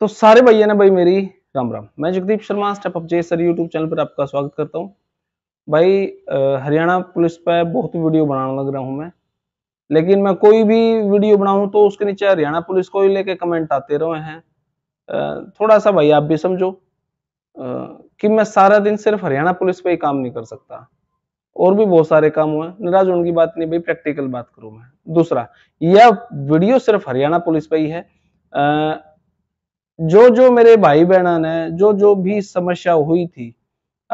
तो सारे भैया ने भाई मेरी राम राम मैं Jagdeep Sharma step up J sir YouTube channel पर आपका स्वागत करता हूँ भाई हरियाणा पुलिस पर बहुत वीडियो बनाने लग रहा हूँ मैं लेकिन मैं कोई भी वीडियो बनाऊ तो उसके नीचे हरियाणा पुलिस को ही लेके कमेंट आते रहे हैं थोड़ा सा भाई आप भी समझो कि मैं सारा दिन सिर्फ हरियाणा पुलिस पे ही काम नहीं कर सकता और भी बहुत सारे काम हुए नाराज होने की बात नहीं भाई प्रैक्टिकल बात करूं मैं दूसरा यह वीडियो सिर्फ हरियाणा पुलिस पे ही है जो जो मेरे भाई बहन ने जो जो भी समस्या हुई थी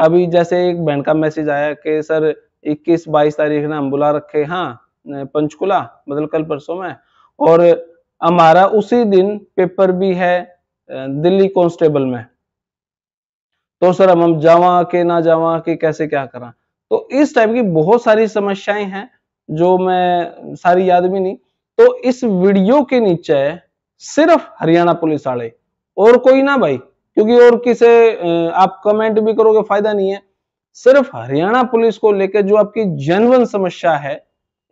अभी जैसे एक बहन का मैसेज आया कि सर 21 22 तारीख ने हम बुला रखे हाँ पंचकुला मतलब कल परसों में और हमारा उसी दिन पेपर भी है दिल्ली कांस्टेबल में तो सर हम हम जावा के ना जावा के कैसे क्या करा तो इस टाइप की बहुत सारी समस्याएं हैं जो मैं सारी याद भी नहीं तो इस वीडियो के नीचे सिर्फ हरियाणा पुलिस वाले और कोई ना भाई क्योंकि और किसे आप कमेंट भी करोगे फायदा नहीं है सिर्फ हरियाणा पुलिस को लेकर जो आपकी जनवन समस्या है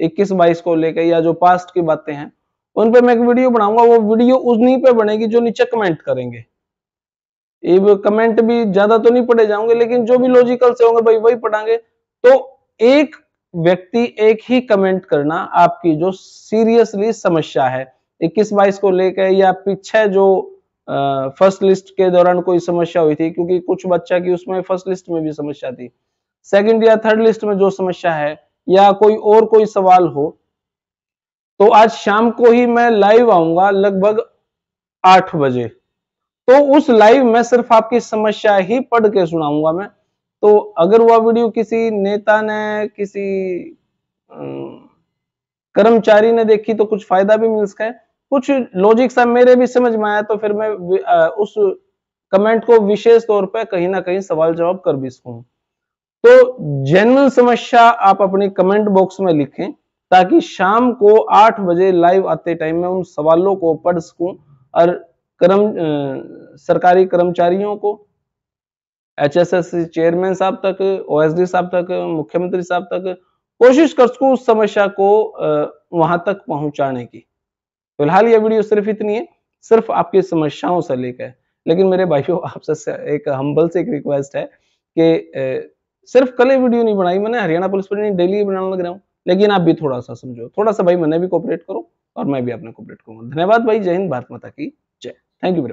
इक्कीस बाईस को लेकर या जो पास्ट की बातें हैं उन पर मैं एक वीडियो बनाऊंगा वो वीडियो उन्हीं पे बनेगी जो नीचे कमेंट करेंगे कमेंट भी ज्यादा तो नहीं पढ़े जाऊंगे लेकिन जो भी लॉजिकल से होंगे भाई वही पढ़ाएंगे तो एक व्यक्ति एक ही कमेंट करना आपकी जो सीरियसली समस्या है इक्कीस बाईस को लेकर या पीछे जो फर्स्ट लिस्ट के दौरान कोई समस्या हुई थी क्योंकि कुछ बच्चा की उसमें फर्स्ट लिस्ट में भी समस्या थी सेकंड या थर्ड लिस्ट में जो समस्या है या कोई और कोई सवाल हो तो आज शाम को ही मैं लाइव आऊंगा लगभग आठ बजे तो उस लाइव में सिर्फ आपकी समस्या ही पढ़ के सुनाऊंगा मैं तो अगर वह वीडियो किसी नेता ने किसी कर्मचारी ने देखी तो कुछ फायदा भी मिल सका कुछ लॉजिक सा मेरे भी समझ में आया तो फिर मैं उस कमेंट को विशेष तौर पर कहीं ना कहीं सवाल जवाब कर भी सकू तो जनरल समस्या आप अपने कमेंट बॉक्स में लिखें ताकि शाम को आठ बजे लाइव आते टाइम में उन सवालों को पढ़ सकूं और कर्म सरकारी कर्मचारियों को एच एस एस चेयरमैन साहब तक ओ एस डी साहब तक मुख्यमंत्री साहब तक कोशिश कर सकूं उस समस्या को वहां तक पहुंचाने की फिलहाल यह वीडियो सिर्फ इतनी है सिर्फ आपकी समस्याओं से लेकर लेकिन मेरे भाइयों आपसे एक हम्बल से एक रिक्वेस्ट है कि सिर्फ कल वीडियो नहीं बनाई मैंने हरियाणा पुलिस पर डेली बनाने लग रहा हूँ लेकिन आप भी थोड़ा सा समझो थोड़ा सा भाई मैंने भी कॉपरेट करो और मैं भी आपने कॉपरेट करूंगा धन्यवाद भाई जय हिंद भारत माता की जय थैंक यू वेरी मच